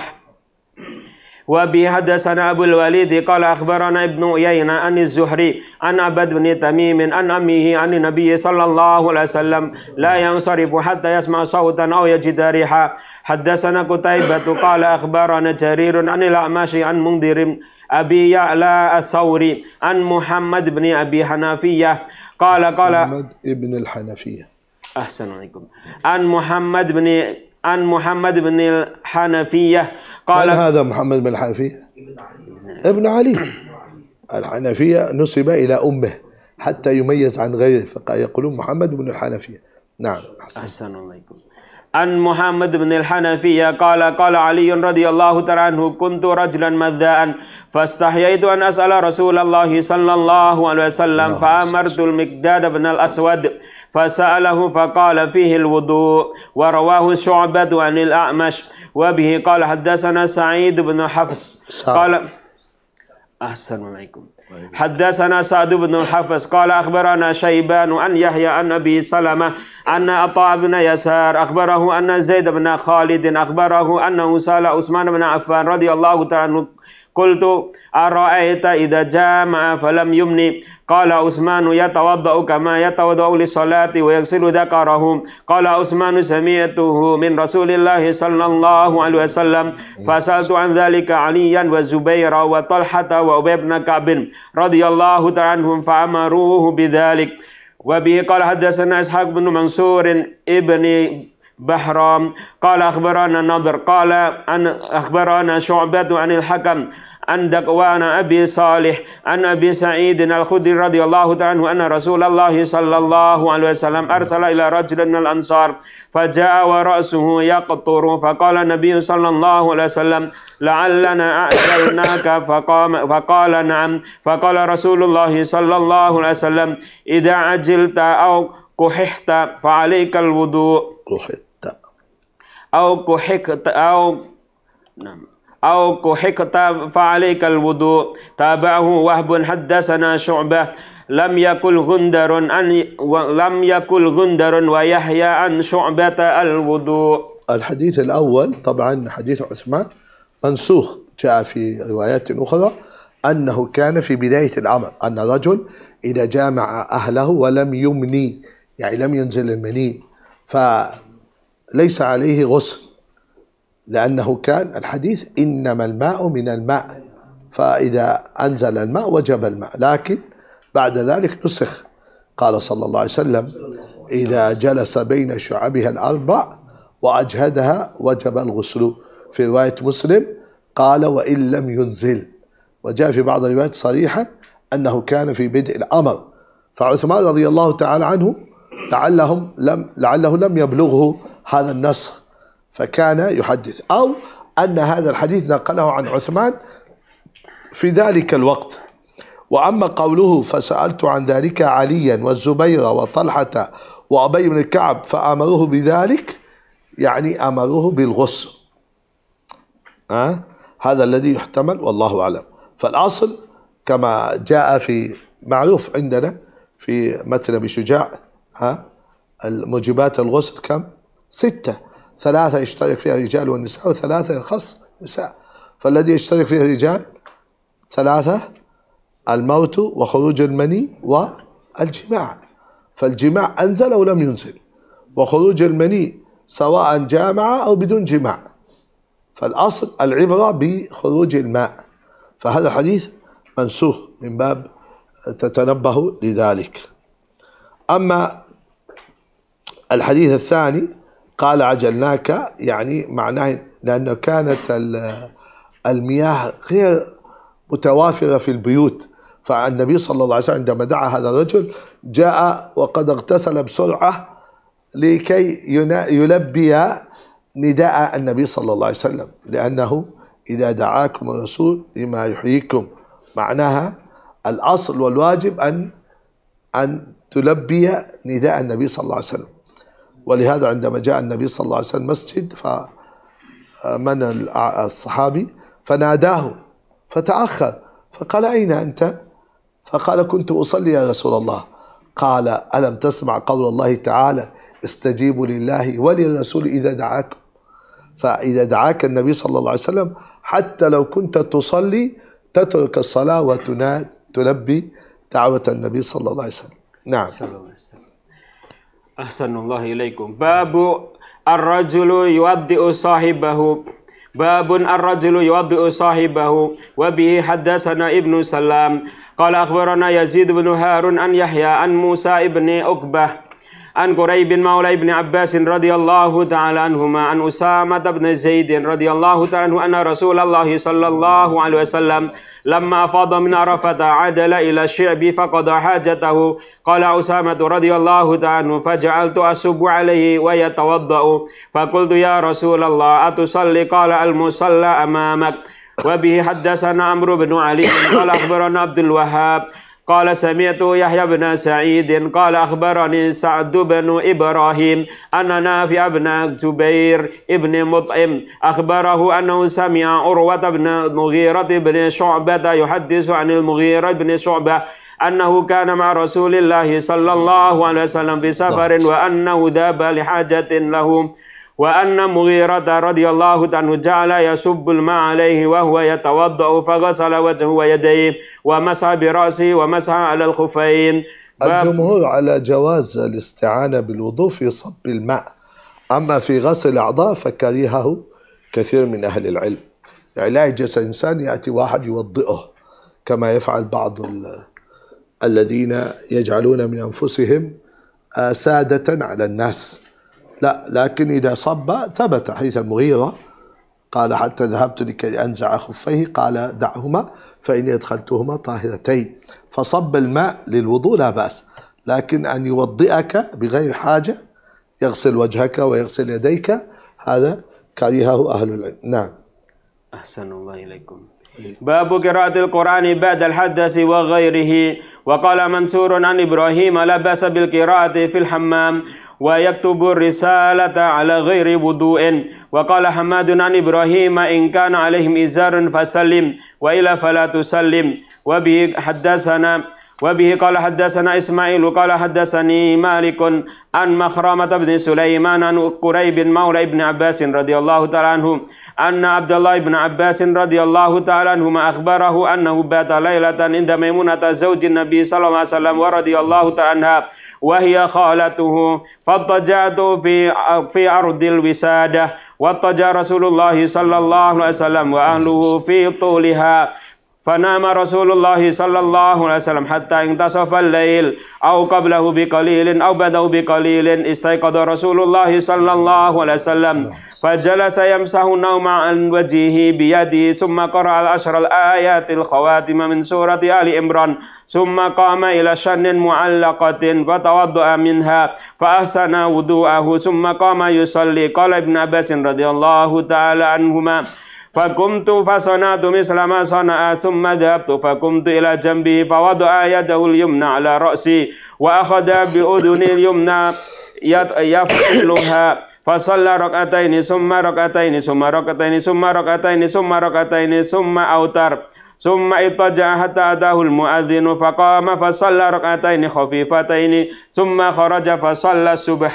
وبه حدثنا أبو الوليد قال أخبرنا ابن عيينة عن الزهري عن عبد بن تميم عن أمه عن النبي صلى الله عليه وسلم لا ينصرف حتى يسمع صوتا أو يجد ريحا حدثنا قتيبة قال أخبرنا جرير عن الأعمش عن منذر أبي يعلى الثوري عن محمد بن أبي حنفية قال قال محمد بن الحنفية أحسن عليكم عن محمد بن عن محمد بن الحنفية قال من هذا محمد بن الحنفية ابن علي الحنفية نسب إلى أمه حتى يميز عن غيره فيقولون محمد بن الحنفية نعم أحسن, أحسن يكون. عن محمد بن الحنفية قال قال علي رضي الله تعالى عنه كنت رجلا مذاء فاستحييت أن أسأل رسول الله صلى الله عليه وسلم فأمرت المقداد بن الأسود فسأله فقال فيه الوضوء ورواه شعبة عن الأعمش وبه قال حدثنا سعيد بن حفص قال أحسن عليكم حدثنا سعد بن حفص قال أخبرنا شيبان أن يحيى عن أبي سلمة أن أطاع بن يسار أخبره أن زيد بن خالد أخبره أنه سأل عثمان بن عفان رضي الله تعالى عنه قلت أرأيت إذا جامع فلم يمني قال عثمان يتوضأ كما يتوضأ للصلاة ويغسل ذكره قال عثمان سمعته من رسول الله صلى الله عليه وسلم فسألت عن ذلك عليا والزبير وطلحة وأبي بن كعب رضي الله تعالى عنهم فأمروه بذلك وبه قال حدثنا إسحاق بن منصور ابن بحرام قال أخبرنا نضر قال أن أخبرنا شعبة عن الحكم عن دقوان أبي صالح عن أبي سعيد الخدري رضي الله تعالى عنه أن رسول الله صلى الله عليه وسلم أرسل إلى رجل من الأنصار فجاء ورأسه يقطر فقال النبي صلى الله عليه وسلم لعلنا أعجلناك فقام فقال نعم فقال رسول الله صلى الله عليه وسلم إذا عجلت أو كححت فعليك الوضوء كححت أو كحكت أو نعم أو كحكت فعليك الوضوء تابعه وهب حدثنا شعبة لم يكن غندر أن لم يكن غندر ويحيى عن شعبة الوضوء الحديث الأول طبعا حديث عثمان منسوخ جاء في روايات أخرى أنه كان في بداية الأمر أن رجل إذا جامع أهله ولم يمني يعني لم ينزل المني فليس عليه غسل لأنه كان الحديث إنما الماء من الماء فإذا أنزل الماء وجب الماء لكن بعد ذلك نسخ قال صلى الله عليه وسلم إذا جلس بين شعبها الأربع وأجهدها وجب الغسل في رواية مسلم قال وإن لم ينزل وجاء في بعض الروايات صريحا أنه كان في بدء الأمر فعثمان رضي الله تعالى عنه لعلهم لم لعله لم يبلغه هذا النسخ فكان يحدث أو أن هذا الحديث نقله عن عثمان في ذلك الوقت وأما قوله فسألت عن ذلك عليا والزبير وطلحة وأبي بن كعب فأمروه بذلك يعني أمروه بالغص أه؟ هذا الذي يحتمل والله أعلم فالأصل كما جاء في معروف عندنا في متن أبي شجاع أه؟ الموجبات الغسل كم؟ سته ثلاثة يشترك فيها الرجال والنساء وثلاثة يخص نساء فالذي يشترك فيه الرجال ثلاثة الموت وخروج المني والجماع فالجماع أنزل أو لم ينزل وخروج المني سواء جامع أو بدون جماع فالأصل العبرة بخروج الماء فهذا حديث منسوخ من باب تتنبه لذلك أما الحديث الثاني قال عجلناك يعني معناه لأنه كانت المياه غير متوافرة في البيوت فالنبي صلى الله عليه وسلم عندما دعا هذا الرجل جاء وقد اغتسل بسرعة لكي يلبي نداء النبي صلى الله عليه وسلم لأنه إذا دعاكم الرسول لما يحييكم معناها الأصل والواجب أن أن تلبي نداء النبي صلى الله عليه وسلم ولهذا عندما جاء النبي صلى الله عليه وسلم مسجد فمن الصحابي فناداه فتأخر فقال أين أنت فقال كنت أصلي يا رسول الله قال ألم تسمع قول الله تعالى استجيبوا لله وللرسول إذا دعاكم فإذا دعاك النبي صلى الله عليه وسلم حتى لو كنت تصلي تترك الصلاة وتنبي دعوة النبي صلى الله عليه وسلم نعم صلى الله عليه وسلم Ahsanullah ilaikum. Babu ar-rajulu yuabdi'u sahibahu. Babun ar-rajulu yuabdi'u sahibahu. Wabihi haddasana ibnu salam. Qala akhbarana Yazid bin Harun an Yahya an Musa ibni Uqbah. عن قريب مولى ابن عباس رضي الله تعالى عنهما عن أسامة بن زيد رضي الله تعالى عنه أن رسول الله صلى الله عليه وسلم لما فاض من عرفة عدل إلى الشعب فقضى حاجته قال أسامة رضي الله تعالى عنه فجعلت أسب عليه ويتوضأ فقلت يا رسول الله أتصلي قال المصلى أمامك وبه حدثنا عمرو بن علي قال أخبرنا عبد الوهاب قال سمعت يحيى بن سعيد قال أخبرني سعد بن إبراهيم أن نافع بن جبير بن مطعم أخبره أنه سمع عروة بن مغيرة بن شعبة يحدث عن المغيرة بن شعبة أنه كان مع رسول الله صلى الله عليه وسلم في سفر وأنه ذهب لحاجة له وأن مغيرة رضي الله عنه جعل يسب الماء عليه وهو يتوضأ فغسل وجهه ويديه ومسح برأسه ومسح على الخفين الجمهور على جواز الاستعانة بالوضوء في صب الماء أما في غسل الأعضاء فكرهه كثير من أهل العلم يعني لا يجلس إنسان يأتي واحد يوضئه كما يفعل بعض الذين يجعلون من أنفسهم سادة على الناس لا لكن إذا صب ثبت حديث المغيرة قال حتى ذهبت لكي أنزع خفيه قال دعهما فإني أدخلتهما طاهرتين فصب الماء للوضوء لا بأس لكن أن يوضئك بغير حاجة يغسل وجهك ويغسل يديك هذا كرهه أهل العلم نعم أحسن الله إليكم باب قراءة القرآن بعد الحدث وغيره وقال منصور عن إبراهيم لا بأس بالقراءة في الحمام ويكتب الرسالة على غير وضوء وقال حماد عن إبراهيم إن كان عليهم إزار فسلم وإلا فلا تسلم وبه حدثنا وبه قال حدثنا إسماعيل قال حدثني مالك عن مخرمة بن سليمان عن قريب مولى ابن عباس رضي الله تعالى عنه أن عبد الله بن عباس رضي الله تعالى عنهما أخبره أنه بات ليلة عند ميمونة زوج النبي صلى الله عليه وسلم ورضي الله تعالى عنها وهي خالته فاضطجعت في في أرض الوسادة واضطجع رسول الله صلى الله عليه وسلم وأهله في طولها فنام رسول الله صلى الله عليه وسلم حتى انتصف الليل أو قبله بقليل أو بدأ بقليل استيقظ رسول الله صلى الله عليه وسلم فجلس يمسح النوم عن وجهه بيده ثم قرأ العشر الآيات الخواتم من سورة آل عمران ثم قام إلى شن معلقة فتوضأ منها فأحسن وضوءه ثم قام يصلي قال ابن عباس رضي الله تعالى عنهما Fakumtu mislama misla asum sana'a summa dhabtu fakumtu ila jambihi fawada'a yadahu al-yumna ala ra'si wa akhadha bi uduni al-yumna yafiluha fasalla ini summa ini summa ini summa ini summa ini summa autar summa ittaja hatta adahu al-muadzin ini fasalla fata ini summa kharaja fasalla subah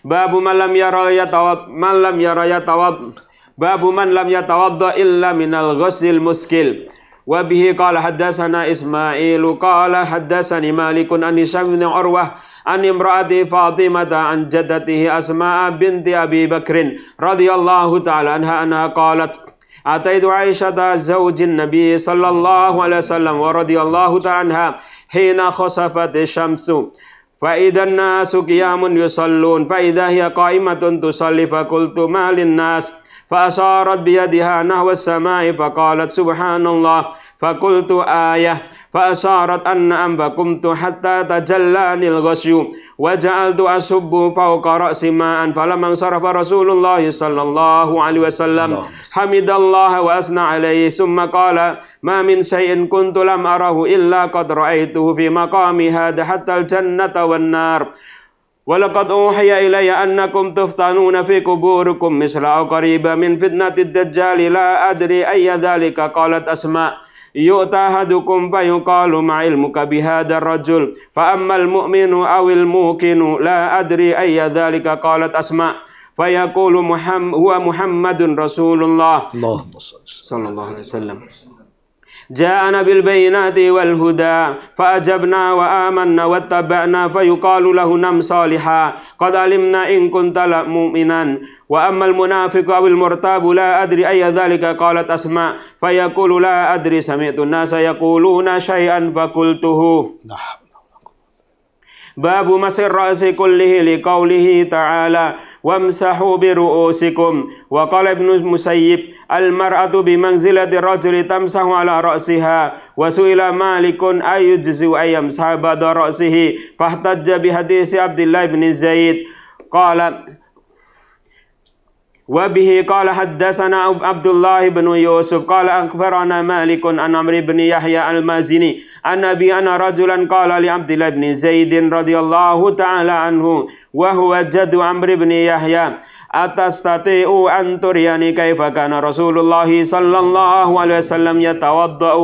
babu malam yara yatawab malam yara yatawab باب من لم يتوضا الا من الغسل المسكل وبه قال حدثنا اسماعيل قال حدثني مالك عن هشام بن عروه عن امراه فاطمه عن جدته اسماء بنت ابي بكر رضي الله تعالى عنها انها قالت اتيت عائشه زوج النبي صلى الله عليه وسلم ورضي الله تعالى عنها حين خسفت الشمس فإذا الناس قيام يصلون فإذا هي قائمة تصلي فقلت ما للناس فأشارت بيدها نحو السماء فقالت سبحان الله فقلت آية فأشارت أن أنفقمت فقمت حتى تجلاني الغشي وجعلت أسب فوق رأسي ماء فلما انصرف رسول الله صلى الله عليه وسلم حمد الله وأثنى عليه ثم قال ما من شيء كنت لم أره إلا قد رأيته في مقامي هذا حتى الجنة والنار ولقد أوحي إلي أنكم تفتنون في قبوركم مثل أو قريبا من فتنة الدجال لا أدري أي ذلك قالت أسماء يؤتى أحدكم فيقال ما علمك بهذا الرجل فأما المؤمن أو الموقن لا أدري أي ذلك قالت أسماء فيقول محمد هو محمد رسول الله اللهم صل صلى الله عليه وسلم جاءنا بالبينات والهدى فأجبنا وآمنا واتبعنا فيقال له نم صالحا قد علمنا إن كنت مؤمنا وأما المنافق أو المرتاب لا أدري أي ذلك قالت أسماء فيقول لا أدري سمعت الناس يقولون شيئا فقلته باب مسر الرأس كله لقوله تعالى وامسحوا برؤوسكم وقال ابن مسيب المرأة بمنزلة الرجل تمسح على رأسها وسئل مالك أي يجزي أن يمسح بعد رأسه فاحتج بحديث عبد الله بن زيد قال وبه قال حدثنا عبد الله بن يوسف قال أخبرنا مالك عن عمرو بن يحيى المازني عن أبي أن رجلا قال لعبد الله بن زيد رضي الله تعالى عنه وهو جد عمرو بن يحيى أتستطيع أن تريني كيف كان رسول الله صلى الله عليه وسلم يتوضأ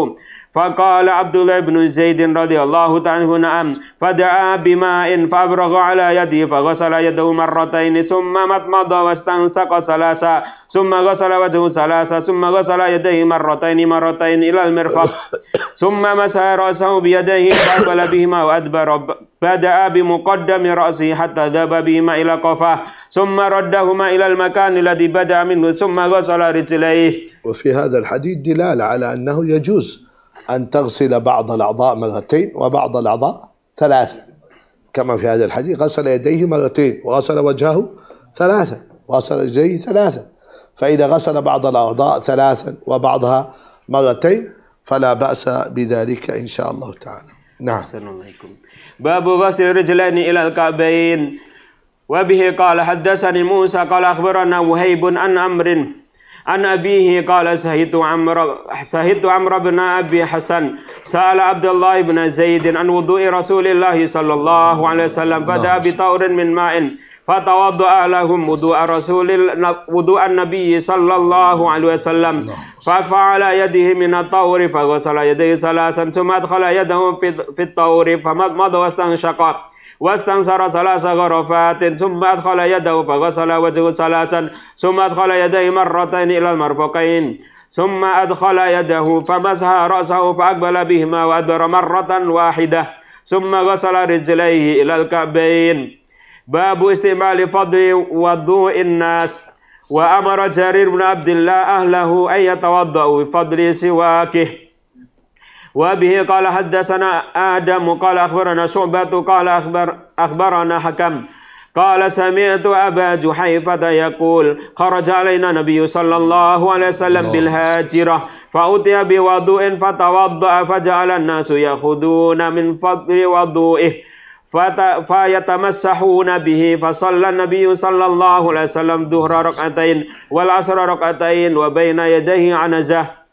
فقال عبد الله بن زيد رضي الله تعالى عنه نعم فدعا بماء فأبرغ على يده فغسل يده مرتين ثم مضمض واستنسق ثلاثا ثم غسل وجهه ثلاثا ثم غسل يديه مرتين مرتين إلى المرفق ثم مسح رأسه بيديه فقبل بهما وأدبر بدأ بمقدم رأسه حتى ذهب بهما إلى قفاه ثم ردهما إلى المكان الذي بدأ منه ثم غسل رجليه وفي هذا الحديث دلالة على أنه يجوز أن تغسل بعض الأعضاء مرتين وبعض الأعضاء ثلاثة كما في هذا الحديث غسل يديه مرتين وغسل وجهه ثلاثة غسل رجليه ثلاثة فإذا غسل بعض الأعضاء ثلاثا وبعضها مرتين فلا بأس بذلك إن شاء الله تعالى نعم باب غسل رجلين إلى الكعبين وبه قال حدثني موسى قال أخبرنا وهيب عن أمر عن أبيه قال سهيت عمر سهيت عمر بن أبي حسن سأل عبد الله بن زيد عن وضوء رسول الله صلى الله عليه وسلم فدأ بطور من ماء فتوضأ لهم وضوء رسول وضوء النبي صلى الله عليه وسلم ففعل يده من الطور فغسل يديه ثلاثا ثم أدخل يده في الطور فمضى واستنشق واستنصر ثلاث غرفات ثم أدخل يده فغسل وجهه ثلاثا ثم أدخل يديه مرتين إلى المرفقين ثم أدخل يده فمسح رأسه فأقبل بهما وأدبر مرة واحدة ثم غسل رجليه إلى الكعبين باب استعمال فضل وضوء الناس وأمر جرير بن عبد الله أهله أن يتوضأوا بفضل سواكه وبه قال حدثنا آدم قال أخبرنا شعبة قال أخبر أخبرنا حكم قال سمعت أبا جحيفة يقول خرج علينا النبي صلى الله عليه وسلم بالهاجرة فأتي بوضوء فتوضأ فجعل الناس يأخذون من فضل وضوئه فيتمسحون به فصلى النبي صلى الله عليه وسلم ظهر ركعتين والعصر ركعتين وبين يديه عنزه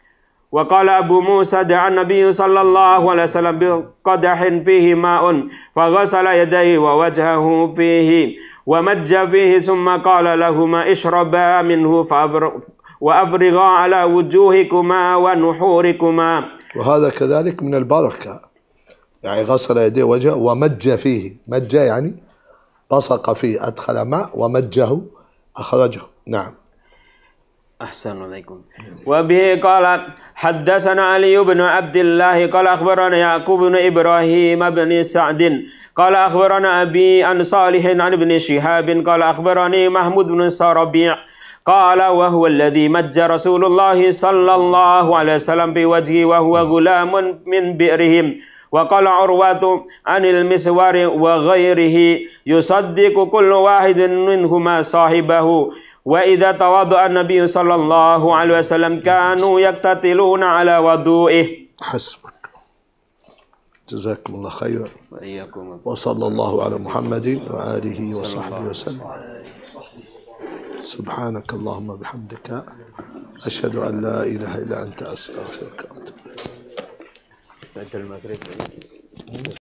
وقال أبو موسى دعا النبي صلى الله عليه وسلم بقدح فيه ماء فغسل يديه ووجهه فيه ومج فيه ثم قال لهما اشربا منه وأفرغا على وجوهكما ونحوركما وهذا كذلك من البركة يعني غسل يديه وجهه ومج فيه مج يعني بصق فيه أدخل ماء ومجه أخرجه نعم أحسن عليكم وبه قال حدثنا علي بن عبد الله قال أخبرنا يعقوب بن إبراهيم بن سعد قال أخبرنا أبي عن صالح عن ابن شهاب قال أخبرني محمود بن سربيع قال وهو الذي مج رسول الله صلى الله عليه وسلم بوجهه وهو غلام من بئرهم وقال عروة عن المسوار وغيره يصدق كل واحد منهما صاحبه وإذا تواضع النبي صلى الله عليه وسلم كانوا يقتتلون على وضوئه حسبك جزاكم الله خيرا وإياكم وصلى الله على محمد وآله وصحبه وسلم سبحانك اللهم بحمدك أشهد أن لا إله إلا أنت أستغفرك وأتوب إليك